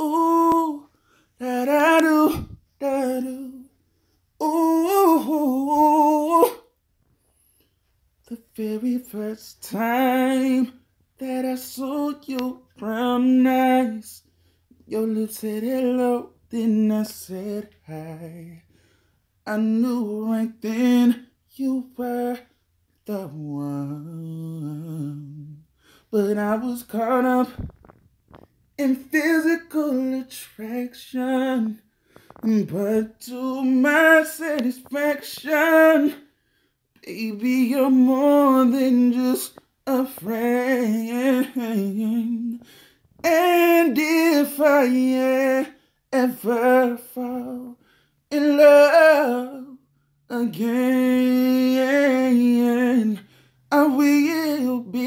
Ooh, da da do, da do. Ooh, the very first time that I saw your brown eyes, your lips said hello, then I said hi. I knew right then you were the one, but I was caught up physical attraction, but to my satisfaction, baby, you're more than just a friend. And if I ever fall in love again, I will be.